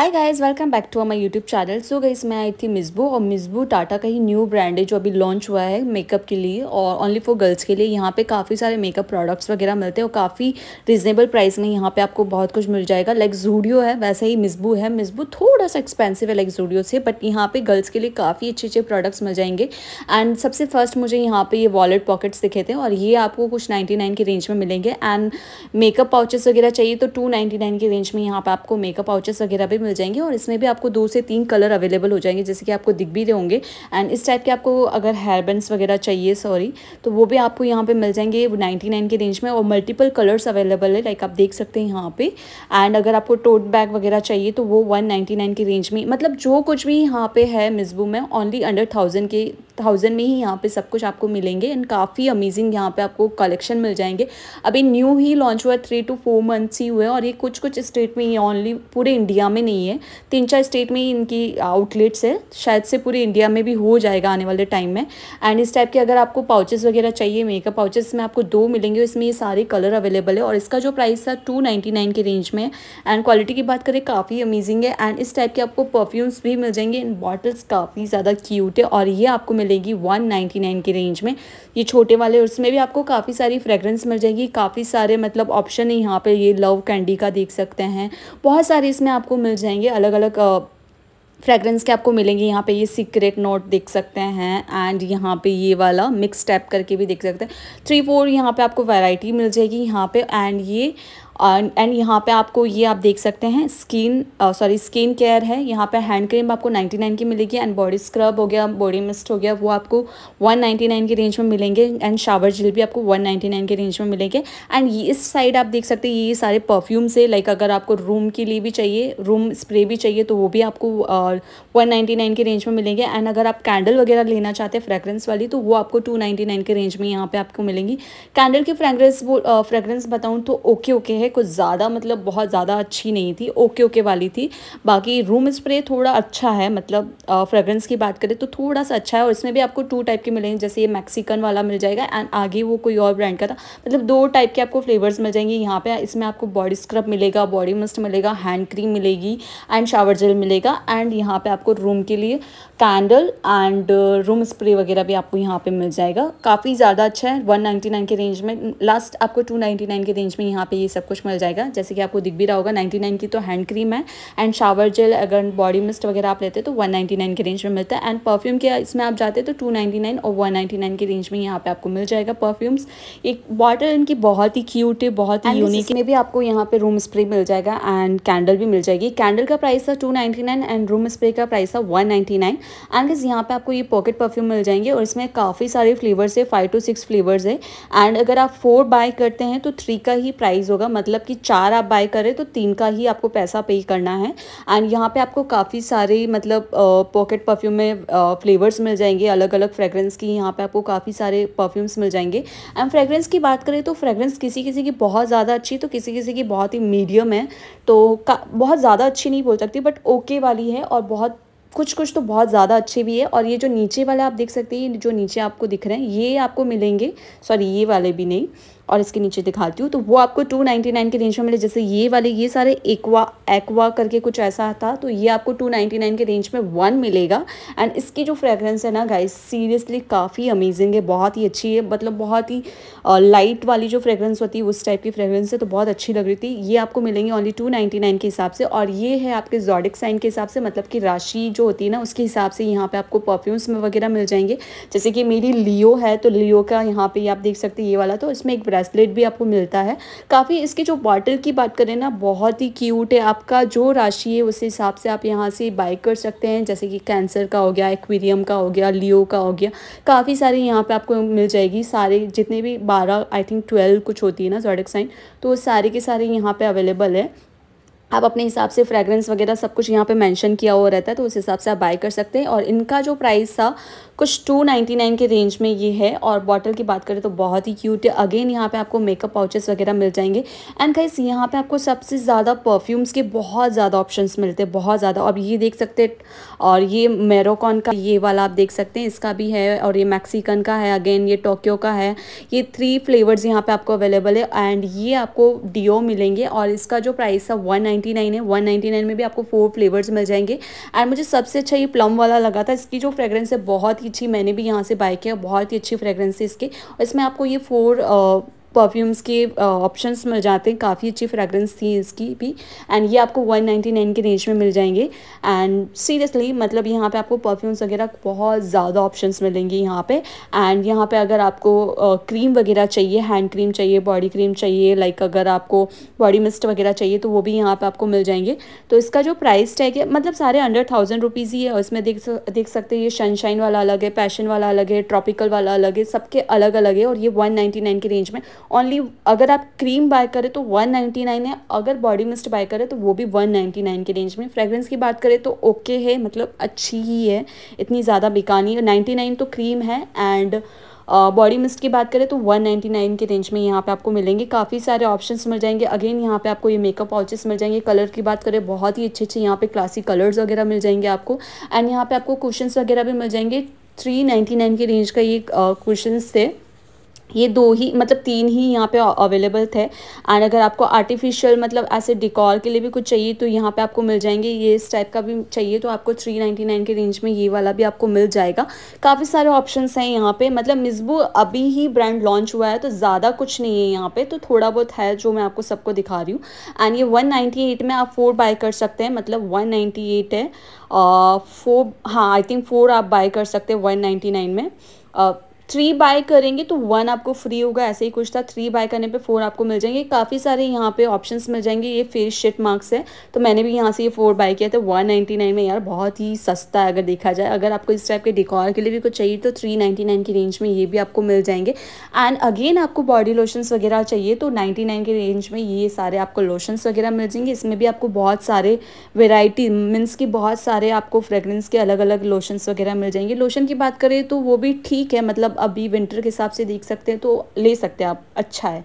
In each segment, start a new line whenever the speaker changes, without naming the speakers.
hi guys welcome back to my YouTube channel so guys मैं आई थी मिसबू और मिसबू टाटा का ही न्यू ब्रांड है जो अभी लॉन्च हुआ है मेकअप के लिए और ओनली फॉर गर्ल्स के लिए यहाँ पे काफ़ी सारे मेकअप प्रोडक्ट्स वगैरह मिलते हैं और काफ़ी रिजनेबल प्राइस में यहाँ पे आपको बहुत कुछ मिल जाएगा लाइक जूडियो है वैसे ही मिसबू है मिसबू थोड़ा सा एक्सपेंसिव है लाइक जूडियो से बट यहाँ पर गर्ल्स के लिए काफ़ी अच्छे अच्छे प्रोडक्ट्स मिल जाएंगे एंड सबसे फर्स्ट मुझे यहाँ पर ये वॉलेट पॉकेट्स दिखे थे और ये आपको कुछ नाइन्टी के रेंज में मिलेंगे एंड मेकअप पाउचेस वगैरह चाहिए तो टू के रेंज में यहाँ पर आपको मेकअप पाउचेस वगैरह भी मिल जाएंगे और इसमें भी आपको दो से तीन कलर अवेलेबल हो जाएंगे जैसे कि आपको दिख भी रहे होंगे एंड इस टाइप के आपको अगर हेयर बैंड्स वगैरह चाहिए सॉरी तो वो भी आपको यहाँ पे मिल जाएंगे नाइन्टी नाइन के रेंज में और मल्टीपल कलर्स अवेलेबल है लाइक आप देख सकते हैं यहाँ पे एंड अगर आपको टोट बैग वगैरह चाहिए तो वो वन नाइन के रेंज में मतलब जो कुछ भी यहाँ पे है मिसबू में ओनली अंडर थाउजेंड के थाउजेंड में ही यहाँ पे सब कुछ आपको मिलेंगे एंड काफ़ी अमेजिंग यहाँ पे आपको कलेक्शन मिल जाएंगे अभी न्यू ही लॉन्च हुआ है थ्री टू फोर मंथ्स ही हुए और ये कुछ कुछ स्टेट में ही ओनली पूरे इंडिया में नहीं है तीन चार स्टेट में ही इनकी आउटलेट्स है शायद से पूरे इंडिया में भी हो जाएगा आने वाले टाइम में एंड इस टाइप के अगर आपको पाउचेस वगैरह चाहिए मेकअप पाउचेस में आपको दो मिलेंगे इसमें ये सारे कलर अवेलेबल है और इसका जो प्राइस था टू के रेंज में एंड क्वालिटी की बात करें काफ़ी अमेजिंग है एंड इस टाइप के आपको परफ्यूम्स भी मिल जाएंगे एंड बॉटल्स काफ़ी ज़्यादा क्यूट है और ये आपको मिल मिलेगी 199 की रेंज में ये छोटे वाले उसमें भी आपको काफ़ी सारी फ्रेगरेंस मिल जाएगी काफ़ी सारे मतलब ऑप्शन है यहाँ पे ये लव कैंडी का देख सकते हैं बहुत सारे इसमें आपको मिल जाएंगे अलग अलग फ्रेगरेंस के आपको मिलेंगे यहाँ पे ये सीक्रेट नोट देख सकते हैं एंड यहाँ पे ये वाला मिक्स टैप करके भी देख सकते हैं थ्री फोर यहाँ पे आपको वैरायटी मिल जाएगी यहाँ पे एंड ये एंड यहाँ पे आपको ये आप देख सकते हैं स्किन सॉरी स्किन केयर है यहाँ पे हैंड क्रीम आपको 99 की मिलेगी एंड बॉडी स्क्रब हो गया बॉडी मिस्ट हो गया वो आपको 199 की रेंज में मिलेंगे एंड शावर जेल भी आपको 199 की रेंज में मिलेंगे एंड ये इस साइड आप देख सकते हैं ये सारे परफ्यूम्स है लाइक अगर आपको रूम के लिए भी चाहिए रूम स्प्रे भी चाहिए तो वो भी आपको वन नाइन्टी रेंज में मिलेंगे एंड अगर आप कैंडल वगैरह लेना चाहते हैं फ्रेगरेंस वाली तो वो आपको टू नाइन्टी नाइन के रेंज में यहाँ पर आपको मिलेंगी कैंडल की फ्रेगरेंस वो फ्रेगरेंस uh, बताऊँ तो ओके ओके है कुछ ज़्यादा मतलब बहुत ज़्यादा अच्छी नहीं थी ओके ओके वाली थी बाकी रूम स्प्रे थोड़ा अच्छा है मतलब फ्रेगरेंस की बात करें तो थोड़ा सा अच्छा है और इसमें भी आपको टू टाइप के मिलेंगे जैसे ये मैक्सिकन वाला मिल जाएगा एंड आगे वो कोई और ब्रांड का था मतलब दो टाइप के आपको फ्लेवर्स मिल जाएंगे यहाँ पे इसमें आपको बॉडी स्क्रब मिलेगा बॉडी मस्ट मिलेगा हैंड क्रीम मिलेगी एंड शावर जेल मिलेगा एंड यहाँ पर आपको रूम के लिए कैंडल एंड रूम स्प्रे वगैरह भी आपको यहाँ पर मिल जाएगा काफ़ी ज़्यादा अच्छा है वन के रेंज में लास्ट आपको टू के रेंज में यहाँ पर ये सब कुछ कुछ मिल जाएगा जैसे कि आपको दिख भी रहा होगा 99 की तो हैंड क्रीम है एंड शावर जेल अगर बॉडी मिस्ट वगैरह आप लेते हैं तो 199 के रेंज में मिलता है एंड परफ्यूम के इसमें आप जाते हैं तो 299 और 199 के रेंज में यहाँ पे आपको मिल जाएगा परफ्यूम्स एक बॉटल इनकी बहुत ही क्यूट है बहुत ही यूनिक में भी आपको यहाँ पे रूम स्प्रे मिल जाएगा एंड कैंडल भी मिल जाएगी कैंडल का प्राइस था टू एंड रूम स्प्रे का प्राइस था वन नाइन्टी एंड यहाँ पर आपको ये पॉकेट परफ्यूम मिल जाएंगे और इसमें काफ़ी सारे फ्लेवर्स है फाइव टू सिक्स फ्लेवर्स है एंड अगर आप फोर बाय करते हैं तो थ्री का ही प्राइस होगा मतलब मतलब कि चार आप बाय करें तो तीन का ही आपको पैसा पे करना है एंड यहाँ पे आपको काफ़ी सारे मतलब पॉकेट परफ्यूम में फ्लेवर्स मिल जाएंगे अलग अलग फ्रेगरेंस की यहाँ पे आपको काफ़ी सारे परफ्यूम्स मिल जाएंगे एंड फ्रेगरेंस की बात करें तो फ्रेगरेंस किसी किसी की बहुत ज़्यादा अच्छी तो किसी किसी की बहुत ही मीडियम है तो का, बहुत ज़्यादा अच्छी नहीं बोल सकती बट ओके वाली है और बहुत कुछ कुछ तो बहुत ज़्यादा अच्छे भी है और ये जो नीचे वाले आप देख सकते हैं जो नीचे आपको दिख रहे हैं ये आपको मिलेंगे सॉरी ये वाले भी नहीं और इसके नीचे दिखाती हूँ तो वो आपको टू नाइन्टी नाइन के रेंज में मिले जैसे ये वाले ये सारे एक्वा एक्वा करके कुछ ऐसा था तो ये आपको टू नाइन्टी नाइन के रेंज में वन मिलेगा एंड इसकी जो फ्रेगरेंस है ना गाइस सीरियसली काफ़ी अमेजिंग है बहुत ही अच्छी है मतलब बहुत ही लाइट वाली जो फ्रेगरेंस होती है उस टाइप की फ्रेगरेंस है तो बहुत अच्छी लग रही थी ये आपको मिलेंगे ओनली टू नाइन्टी नाइन के हिसाब से और ये है आपके जॉडिक साइन के हिसाब से मतलब कि राशि जो होती है ना उसके हिसाब से यहाँ पर आपको परफ्यूम्स में वगैरह मिल जाएंगे जैसे कि मेरी लियो है तो लियो का यहाँ पे आप देख सकते हैं ये वाला तो इसमें एक ब्रेसलेट भी आपको मिलता है काफ़ी इसके जो बॉटल की बात करें ना बहुत ही क्यूट है आपका जो राशि है उस हिसाब से आप यहाँ से बाई कर सकते हैं जैसे कि कैंसर का हो गया एक्वेरियम का हो गया लियो का हो गया काफ़ी सारे यहाँ पर आपको मिल जाएगी सारे जितने भी बारह आई थिंक ट्वेल्व कुछ होती है ना जोडिक साइन तो सारे के सारे यहाँ पर अवेलेबल है आप अपने हिसाब से फ्रेगरेंस वगैरह सब कुछ यहाँ पे मेंशन किया हुआ रहता है तो उस हिसाब से आप बाय कर सकते हैं और इनका जो प्राइस था कुछ टू नाइन्टी नाइन के रेंज में ये है और बॉटल की बात करें तो बहुत ही क्यूट है अगेन यहाँ पे आपको मेकअप पाउचेस वगैरह मिल जाएंगे एंड गाइस यहाँ पे आपको सबसे ज़्यादा परफ्यूम्स के बहुत ज़्यादा ऑप्शन मिलते हैं बहुत ज़्यादा अब ये देख सकते हैं और ये मेरोकॉन का ये वाला आप देख सकते हैं इसका भी है और ये मैक्सिकन का है अगेन ये टोक्यो का है ये थ्री फ्लेवर्स यहाँ पर आपको अवेलेबल है एंड ये आपको डिओ मिलेंगे और इसका जो प्राइस था वन नाइन्टी नाइन है वन नाइन्टी नाइन में भी आपको फोर फ्लेवर्स मिल जाएंगे एंड मुझे सबसे अच्छा ये प्लम वाला लगा था इसकी जो फ्रेगरेंस है बहुत ही अच्छी मैंने भी यहाँ से बाय किया बहुत ही अच्छी फ्रेगरेंस है इसके और इसमें आपको ये फोर परफ्यूम्स के ऑप्शंस मिल जाते हैं काफ़ी अच्छी फ्रेगरेंस थी इसकी भी एंड ये आपको वन नाइन के रेंज में मिल जाएंगे एंड सीरियसली मतलब यहाँ पे आपको परफ्यूम्स वगैरह बहुत ज़्यादा ऑप्शंस मिलेंगे यहाँ पे एंड यहाँ पे अगर आपको क्रीम वगैरह चाहिए हैंड क्रीम चाहिए बॉडी क्रीम चाहिए लाइक अगर आपको बॉडी मिस्ट वगैरह चाहिए तो वो भी यहाँ पर आपको मिल जाएंगे तो इसका जो प्राइस टैग है मतलब सारे अंडर थाउजेंड रुपीज़ ही है और इसमें देख देख सकते हैं ये सनशाइन वाला अलग है पैशन वाला अलग है ट्रॉपिकल वाला अलग है सबके अलग अलग है और ये वन नाइन्टी नाइन के रेंज में ओनली अगर आप क्रीम बाय करें तो 199 है अगर बॉडी मिस्ट बाय करें तो वो भी 199 के रेंज में फ्रेगरेंस की बात करें तो ओके है मतलब अच्छी ही है इतनी ज़्यादा बेकार नहीं है नाइन्टी तो क्रीम है एंड बॉडी मिस्ट की बात करें तो 199 के रेंज में यहाँ पे आपको मिलेंगे काफ़ी सारे ऑप्शंस मिल जाएंगे अगेन यहाँ पे आपको ये मेकअप पाउचेस मिल जाएंगे कलर की बात करें बहुत ही अच्छे अच्छे यहाँ पे क्लासिक कलर्स वगैरह मिल जाएंगे आपको एंड यहाँ पे आपको क्वेश्चन वगैरह भी मिल जाएंगे 399 के रेंज का ये कुशंस थे ये दो ही मतलब तीन ही यहाँ पे अवेलेबल थे एंड अगर आपको आर्टिफिशियल मतलब ऐसे डिकॉर के लिए भी कुछ चाहिए तो यहाँ पे आपको मिल जाएंगे ये इस टाइप का भी चाहिए तो आपको 399 के रेंज में ये वाला भी आपको मिल जाएगा काफ़ी सारे ऑप्शंस हैं यहाँ पे मतलब मिसबू अभी ही ब्रांड लॉन्च हुआ है तो ज़्यादा कुछ नहीं है यहाँ पर तो थोड़ा बहुत है जो मैं आपको सबको दिखा रही हूँ एंड ये वन में आप फोर बाय कर सकते हैं मतलब वन है फोर हाँ आई थिंक फोर आप बाय कर सकते हैं वन में थ्री बाय करेंगे तो वन आपको फ्री होगा ऐसे ही कुछ था थ्री बाय करने पे फोर आपको मिल जाएंगे काफ़ी सारे यहाँ पे ऑप्शंस मिल जाएंगे ये फेस शेट मार्क्स है तो मैंने भी यहाँ से ये फोर बाय किया था वन नाइन्टी नाइन में यार बहुत ही सस्ता है अगर देखा जाए अगर आपको इस टाइप के डिकॉर के लिए भी कुछ चाहिए तो थ्री नाइन्टी नाइन की रेंज में ये भी आपको मिल जाएंगे एंड अगेन आपको बॉडी लोशंस वगैरह चाहिए तो नाइन्टी नाइन के रेंज में ये सारे आपको लोशंस वगैरह मिल जाएंगे इसमें भी आपको बहुत सारे वेराइटी मीन्स की बहुत सारे आपको फ्रेगरेंस के अलग अलग लोशंस वगैरह मिल जाएंगे लोशन की बात करें तो वो भी ठीक है मतलब अभी विंटर के हिसाब से देख सकते हैं तो ले सकते हैं आप अच्छा है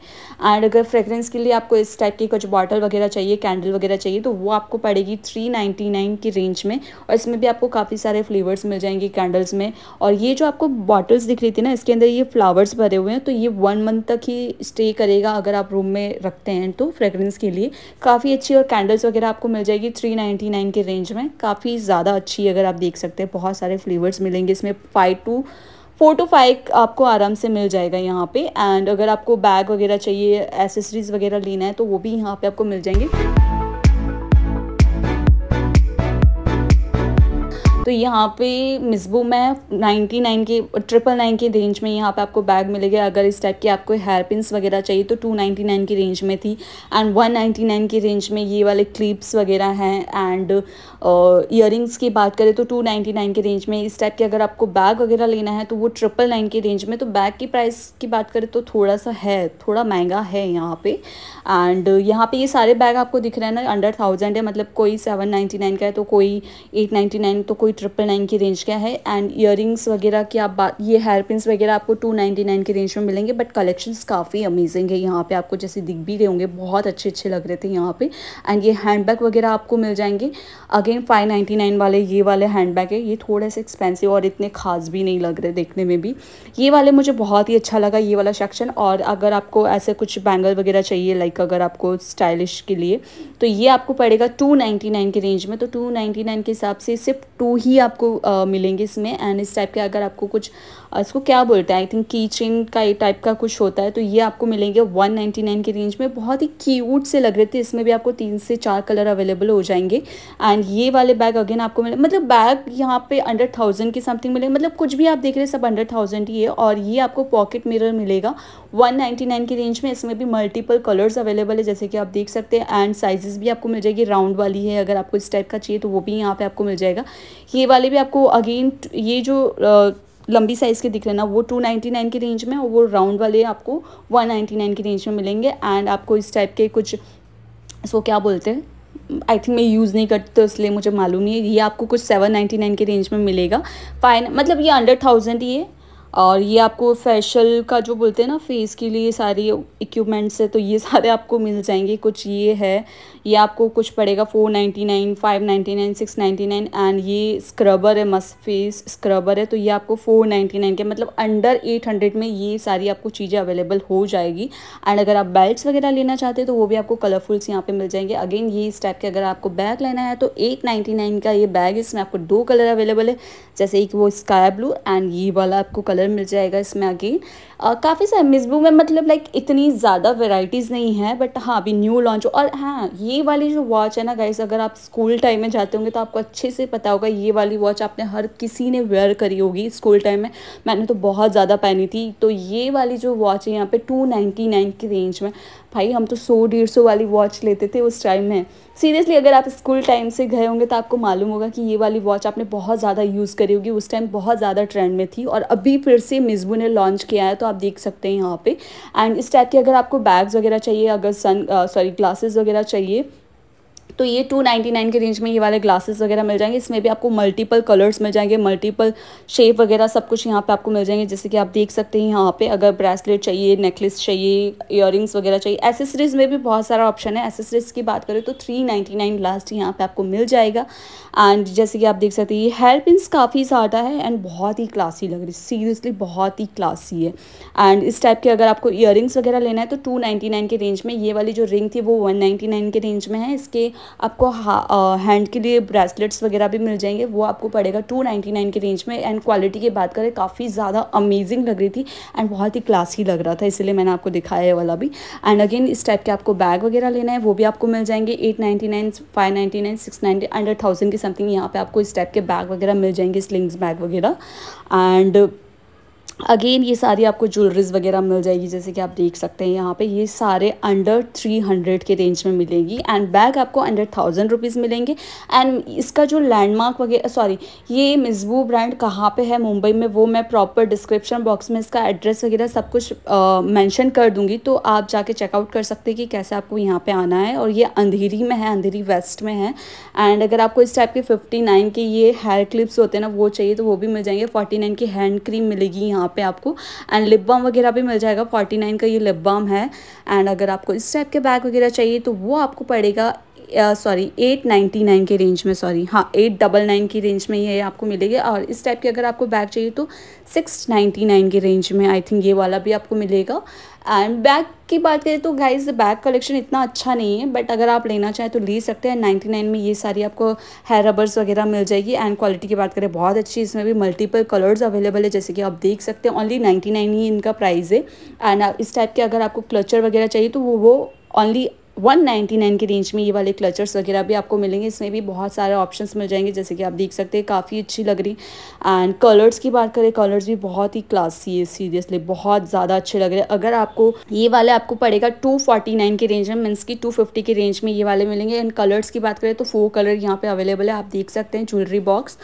एंड अगर फ्रेगरेंस के लिए आपको इस टाइप की कुछ बॉटल वगैरह चाहिए कैंडल वगैरह चाहिए तो वो आपको पड़ेगी थ्री नाइन्टी नाइन की रेंज में और इसमें भी आपको काफ़ी सारे फ्लेवर्स मिल जाएंगे कैंडल्स में और ये जो आपको बॉटल्स दिख रही थी ना इसके अंदर ये फ्लावर्स भरे हुए हैं तो ये वन मंथ तक ही स्टे करेगा अगर आप रूम में रखते हैं तो फ्रेगरेंस के लिए काफ़ी अच्छी और कैंडल्स वगैरह आपको मिल जाएगी थ्री नाइन्टी नाइन के रेंज में काफ़ी ज़्यादा अच्छी अगर आप देख सकते हैं बहुत सारे फ्लेवर्स मिलेंगे इसमें five two four two five आपको आराम से मिल जाएगा यहाँ पे एंड अगर आपको बैग वगैरह चाहिए एसेसरीज़ वगैरह लेना है तो वो भी यहाँ पे आपको मिल जाएंगे तो यहाँ पे मिसबू में नाइन्टी नाइन के ट्रिपल नाइन के रेंज में यहाँ पे आपको बैग मिलेगा अगर इस टाइप के आपको हेयर पिन्स वगैरह चाहिए तो टू नाइन्टी नाइन की रेंज में थी एंड वन नाइन्टी नाइन की रेंज में ये वाले क्लिप्स वगैरह हैं एंड ईयर की बात करें तो टू नाइन्टी नाइन के रेंज में इस टाइप के अगर आपको बैग वगैरह लेना है तो वो ट्रिपल नाइन के रेंज में तो बैग की प्राइस की बात करें तो थोड़ा सा है थोड़ा महंगा है यहाँ पे एंड यहाँ पे ये सारे बैग आपको दिख रहे हैं ना अंडर थाउजेंड है मतलब कोई सेवन नाइन्टी नाइन का है तो कोई एट नाइन्टी नाइन तो कोई ट्रिपल नाइन की रेंज का है एंड ईयर वगैरह की आप बात ये हेयर पिन्स वगैरह आपको टू नाइन्टी नाइन की रेंज में मिलेंगे बट कलेक्शंस काफ़ी अमेजिंग है यहाँ पे आपको जैसे दिख भी रहे होंगे बहुत अच्छे अच्छे लग रहे थे यहाँ पे एंड ये हैंडबैग वगैरह आपको मिल जाएंगे अगेन फाइव नाइन्टी नाइन वाले ये वाले बैग है ये थोड़े से एक्सपेंसिव और इतने खास भी नहीं लग रहे देखने में भी ये वाले मुझे बहुत ही अच्छा लगा ये वाला सेक्शन और अगर आपको ऐसे कुछ बैंगल वगैरह चाहिए लाइक अगर आपको स्टाइलिश के लिए तो ये आपको पड़ेगा टू नाइन्टी नाइन की रेंज में तो टू नाइन्टी नाइन के हिसाब से सिर्फ टू ही आपको आ, मिलेंगे इसमें एंड इस टाइप के अगर आपको कुछ इसको क्या बोलते हैं आई थिंक की चेन का ये टाइप का कुछ होता है तो ये आपको मिलेंगे 199 की रेंज में बहुत ही क्यूट से लग रहे थे इसमें भी आपको तीन से चार कलर अवेलेबल हो जाएंगे एंड ये वाले बैग अगेन आपको मिले मतलब बैग यहाँ पे अंडर थाउजेंड की समथिंग मिलेंगे मतलब कुछ भी आप देख रहे हैं सब अंडर थाउजेंड ही है और ये आपको पॉकेट मिररर मिलेगा वन की रेंज में इसमें भी मल्टीपल कलर्स अवेलेबल है जैसे कि आप देख सकते हैं एंड साइजेस भी आपको मिल जाएगी राउंड वाली है अगर आपको इस टाइप का चाहिए तो वो भी यहाँ पे आपको मिल जाएगा ये वाले भी आपको अगेन ये जो लंबी साइज़ के दिख रहे हैं ना वो 299 की रेंज में और वो राउंड वाले आपको 199 की रेंज में मिलेंगे एंड आपको इस टाइप के कुछ इसको क्या बोलते हैं आई थिंक मैं यूज़ नहीं करती तो इसलिए मुझे मालूम नहीं है ये आपको कुछ सेवन नाइन्टी नाइन के रेंज में मिलेगा फाइन मतलब ये अंडर थाउजेंड ही है और ये आपको फेशियल का जो बोलते हैं ना फेस के लिए सारी इक्विपमेंट्स है तो ये सारे आपको मिल जाएंगे कुछ ये है ये आपको कुछ पड़ेगा four ninety nine five ninety nine six ninety nine and ये स्क्रबर है मस्ट फेस स्क्रबर है तो ये आपको फोर नाइन्टी नाइन के मतलब अंडर एट हंड्रेड में ये सारी आपको चीज़ें अवेलेबल हो जाएगी एंड अगर आप बेल्ट वगैरह लेना चाहते हैं तो वो भी आपको कलरफुल्स यहाँ पर मिल जाएंगे अगेन ये इस टाइप के अगर आपको बैग लेना है तो एट नाइन्टी नाइन का ये बैग इसमें आपको दो कलर अवेलेबल है जैसे एक वो स्काई ब्लू एंड ये वाला आपको कलर मिल जाएगा इसमें अगेन काफ़ी सारे मिसबू में मतलब लाइक इतनी ज़्यादा वेराइटीज़ नहीं है बट हाँ अभी न्यू लॉन्च और हाँ ये वाली जो वॉच है ना गाइज अगर आप स्कूल टाइम में जाते होंगे तो आपको अच्छे से पता होगा ये वाली वॉच आपने हर किसी ने वेयर करी होगी स्कूल टाइम में मैंने तो बहुत ज़्यादा पहनी थी तो ये वाली जो वॉच है यहाँ पे टू नाइन की रेंज में भाई हम तो सौ डेढ़ सौ वाली वॉच लेते थे उस टाइम में सीरियसली अगर आप स्कूल टाइम से गए होंगे तो आपको मालूम होगा कि ये वाली वॉच आपने बहुत ज़्यादा यूज़ करी होगी उस टाइम बहुत ज़्यादा ट्रेंड में थी और अभी फिर से मिजबू ने लॉन्च किया है तो आप देख सकते हैं यहाँ पे एंड इस टाइप के अगर आपको बैग्स वगैरह चाहिए अगर सन सॉरी ग्लासेस वगैरह चाहिए तो ये टू नाइन्टी नाइन के रेंज में ये वाले ग्लासेस वगैरह मिल जाएंगे इसमें भी आपको मल्टीपल कलर्स मिल जाएंगे मल्टीपल शेप वगैरह सब कुछ यहाँ पे आपको मिल जाएंगे जैसे कि आप देख सकते हैं यहाँ पे अगर ब्रेसलेट चाहिए नेकलेस चाहिए इयर वगैरह चाहिए एसेसरीज़ में भी बहुत सारा ऑप्शन है एसेसरीज़ की बात करें तो थ्री नाइन लास्ट यहाँ पर आपको मिल जाएगा एंड जैसे कि आप देख सकते हैं ये हेयर पिंस काफ़ी ज़्यादा है एंड बहुत ही क्लासी लग रही है सीरियसली बहुत ही क्लासी है एंड इस टाइप के अगर आपको इयर वगैरह लेना है तो टू नाइन्टी नाइन के रेंज में ये वाली जो रिंग थी वो वन नाइन के रेंज में है इसके आपको हैंड के लिए ब्रेसलेट्स वगैरह भी मिल जाएंगे वो आपको पड़ेगा टू नाइन्टी नाइन के रेंज में एंड क्वालिटी की बात करें काफ़ी ज़्यादा अमेजिंग लग रही थी एंड बहुत ही क्लासी लग रहा था इसलिए मैंने आपको दिखाया है वाला भी एंड अगेन इस टाइप के आपको बैग वगैरह लेना है वो भी आपको मिल जाएंगे eight ninety nine five ninety nine six ninety under thousand के समथिंग यहाँ पे आपको इस टाइप के बैग वगैरह मिल जाएंगे स्लिंग्स बैग वगैरह एंड अगेन ये सारी आपको ज्वेलरीज वगैरह मिल जाएगी जैसे कि आप देख सकते हैं यहाँ पे ये सारे अंडर थ्री हंड्रेड के रेंज में मिलेगी एंड बैग आपको अंडर थाउजेंड रुपीज़ मिलेंगे एंड इसका जो लैंडमार्क वगैरह सॉरी ये मिसबू ब्रांड कहाँ पे है मुंबई में वो मैं प्रॉपर डिस्क्रिप्शन बॉक्स में इसका एड्रेस वगैरह सब कुछ मैंशन कर दूँगी तो आप जाके चेकआउट कर सकते हैं कि कैसे आपको यहाँ पर आना है और ये अंधेरी में है अंधेरी वेस्ट में है एंड अगर आपको इस टाइप के फिफ्टी के ये हेयर क्लिप्स होते हैं ना वो चाहिए तो वो भी मिल जाएंगे फोर्टी की हैंड क्रीम मिलेगी यहाँ यहाँ पे आपको एंड लिप बाम वगैरह भी मिल जाएगा फोर्टी नाइन का ये लिप बाम है एंड अगर आपको इस टाइप के बैग वगैरह चाहिए तो वो आपको पड़ेगा सॉरी एट नाइन्टी नाइन के रेंज में सॉरी हाँ एट डबल नाइन की रेंज में ये आपको मिलेगी और इस टाइप के अगर आपको बैग चाहिए तो सिक्स नाइन्टी नाइन के रेंज में आई थिंक ये वाला भी आपको मिलेगा एंड बैग की बात करें तो गाइज बैग कलेक्शन इतना अच्छा नहीं है बट अगर आप लेना चाहें तो ले सकते हैं नाइन्टी नाइन में ये सारी आपको हेयर रबर्स वगैरह मिल जाएगी एंड क्वालिटी की बात करें बहुत अच्छी इसमें भी मल्टीपल कलर्स अवेलेबल है जैसे कि आप देख सकते हैं ओनली नाइन्टी नाइन ही इनका प्राइस है एंड इस टाइप के अगर आपको क्लचर वगैरह चाहिए तो वो वो ओनली 199 के रेंज में ये वाले क्लचर्स वगैरह भी आपको मिलेंगे इसमें भी बहुत सारे ऑप्शंस मिल जाएंगे जैसे कि आप देख सकते हैं काफ़ी अच्छी लग रही एंड कलर्स की बात करें कलर्स भी बहुत ही क्लासी है सीरियसली बहुत ज़्यादा अच्छे लग रहे हैं अगर आपको ये वाले आपको पड़ेगा 249 के रेंज में मीन्स की टू के रेंज में ये वाले मिलेंगे एंड कलर्स की बात करें तो फोर कलर यहाँ पर अवेलेबल है आप देख सकते हैं jewellery box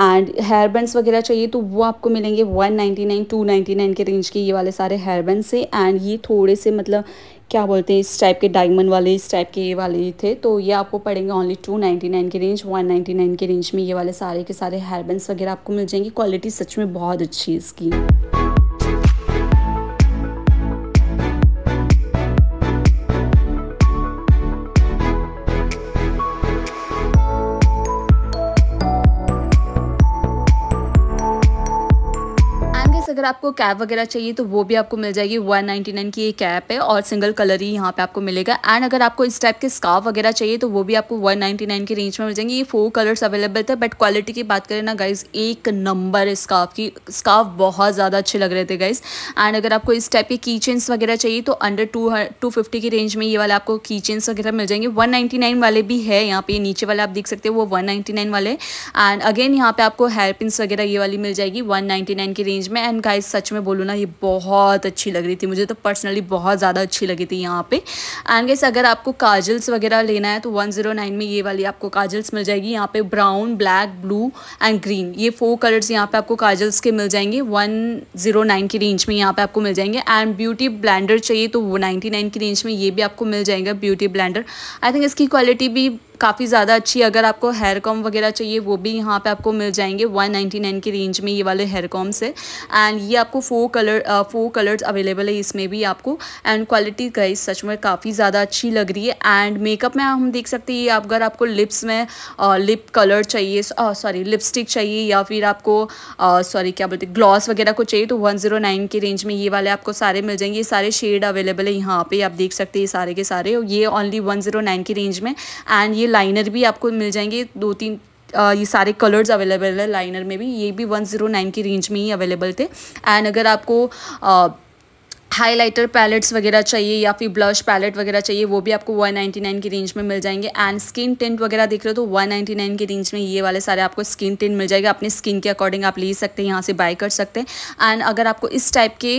and hair bands वगैरह चाहिए तो वो आपको मिलेंगे वन नाइन्टी के रेंज के ये वाले सारे हेयर बैंड से एंड ये थोड़े से मतलब क्या बोलते हैं इस टाइप के डायमंड वाले इस टाइप के ये वाले थे तो ये आपको पड़ेंगे ओनली टू नाइन्टी नाइन के रेंज वन नाइन्टी नाइन के रेंज में ये वाले सारे के सारे हेयर वगैरह आपको मिल जाएंगे क्वालिटी सच में बहुत अच्छी है इसकी आपको कैप वगैरह चाहिए तो वो भी आपको मिल जाएगी वन नाइन्टी नाइन की ये कैप है और सिंगल कलर ही यहाँ पे आपको मिलेगा एंड अगर आपको इस टाइप के स्काफ वगैरह चाहिए तो वो भी आपको वन नाइनटी नाइन की रेंज में मिल जाएंगे ये फोर कलर्स अवेलेबल थे बट क्वालिटी की बात करें ना गाइज एक नंबर स्काफ की स्काफ बहुत ज़्यादा अच्छे लग रहे थे गाइज एंड अगर आपको इस टाइप के की चेंस वगैरह चाहिए तो अंडर टू टू फिफ्टी की रेंज में ये वाले आपको की चेंस वगैरह मिल जाएंगे वन नाइन्टी नाइन वाले भी है यहाँ पे नीचे वाले आप देख सकते हो वो वन नाइनटी नाइन वाले एंड अगेन यहाँ पे आपको हेयर पिंस वगैरह ये वाली मिल जाएगी वन नाइनटी नाइन की रेंज में एंड गाइस सच में बोलूँ ना ये बहुत अच्छी लग रही थी मुझे तो पर्सनली बहुत ज़्यादा अच्छी लगी थी यहाँ पे एंड गाइस अगर आपको काजल्स वगैरह लेना है तो 109 में ये वाली आपको काजल्स मिल जाएगी यहाँ पे brown black blue and green ये फोर कलर्स यहाँ पे आपको काजल्स के मिल जाएंगे 109 की रेंज में यहाँ पर आपको मिल जाएंगे एंड ब्यूटी ब्लैंडर चाहिए तो वो की रेंज में ये भी आपको मिल जाएगा ब्यूटी ब्लैंडर आई थिंक इसकी क्वालिटी भी काफ़ी ज़्यादा अच्छी अगर आपको हेयर कॉम वगैरह चाहिए वो भी यहाँ पे आपको मिल जाएंगे 199 की रेंज में ये वाले हेयर कॉम से एंड ये आपको four colour four colours available है इसमें भी आपको एंड क्वालिटी इस सच में काफ़ी ज़्यादा अच्छी लग रही है एंड मेकअप में हम देख सकते हैं ये अगर आपको लिप्स में लिप uh, कलर चाहिए सॉरी uh, लिपस्टिक चाहिए या फिर आपको सॉरी uh, क्या बोलते ग्लॉस वगैरह को चाहिए तो वन जीरो रेंज में ये वाले आपको सारे मिल जाएंगे ये सारे शेड अवेलेबल है यहाँ पर आप देख सकते हैं सारे के सारे ये ऑनली वन oh की रेंज में एंड ये लाइनर भी आपको मिल जाएंगे दो तीन आ, ये सारे कलर्स अवेलेबल है लाइनर में भी ये भी वन ज़ीरो नाइन की रेंज में ही अवेलेबल थे एंड अगर आपको आ, हाइलाइटर पैलेट्स वगैरह चाहिए या फिर ब्लश पैलेट वगैरह चाहिए वो भी आपको 199 की रेंज में मिल जाएंगे एंड स्किन टिंट वगैरह देख रहे हो तो 199 की रेंज में ये वाले सारे आपको स्किन टिंट मिल जाएगा अपने स्किन के अकॉर्डिंग आप ले सकते हैं यहाँ से बाय कर सकते हैं एंड अगर आपको इस टाइप के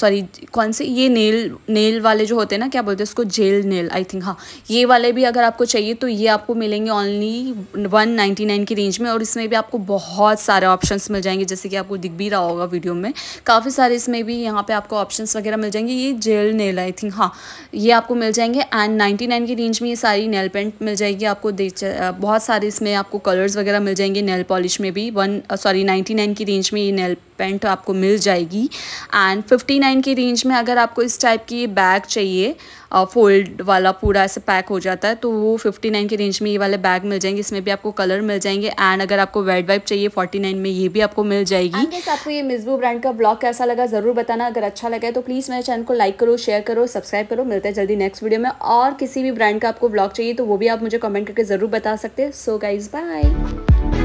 सॉरी कौन से ये नेल नेल वाले जो होते हैं ना क्या बोलते हैं उसको जेल नेल आई थिंक हाँ ये वाले भी अगर आपको चाहिए तो ये आपको मिलेंगे ऑनली वन की रेंज में और इसमें भी आपको बहुत सारे ऑप्शन मिल जाएंगे जैसे कि आपको दिख भी रहा होगा वीडियो में काफ़ी सारे इसमें भी यहाँ पर पे आपको ऑप्शंस वगैरह मिल जाएंगे ये जेल नेल आई थिंक हाँ ये आपको मिल जाएंगे एंड नाइन्टी नाइन की रेंज में ये सारी नेल पेंट मिल जाएगी आपको बहुत सारे इसमें आपको कलर्स वगैरह मिल जाएंगे नेल पॉलिश में भी वन सॉरी नाइन्टी नाइन की रेंज में ये नेल पेंट आपको मिल जाएगी एंड फिफ्टी नाइन की रेंज में अगर आपको इस टाइप की बैग चाहिए फोल्ड वाला पूरा ऐसे पैक हो जाता है तो वो फिफ्टी नाइन के रेंज में ये वाले बैग मिल जाएंगे इसमें भी आपको कलर मिल जाएंगे एंड अगर आपको वेड वाइप चाहिए फोर्टी नाइन में ये भी आपको मिल जाएगी आपको ये मिसबू ब्रांड का ब्लॉग कैसा लगा ज़रूर बताना अगर अच्छा लगा है तो प्लीज़ मेरे चैनल को लाइक करो शेयर करो सब्सक्राइब करो मिलते हैं जल्दी नेक्स्ट वीडियो में और किसी भी ब्रांड का आपको ब्लॉग चाहिए तो वो भी आप मुझे कमेंट करके ज़रूर बता सकते हैं सो गाइज बाय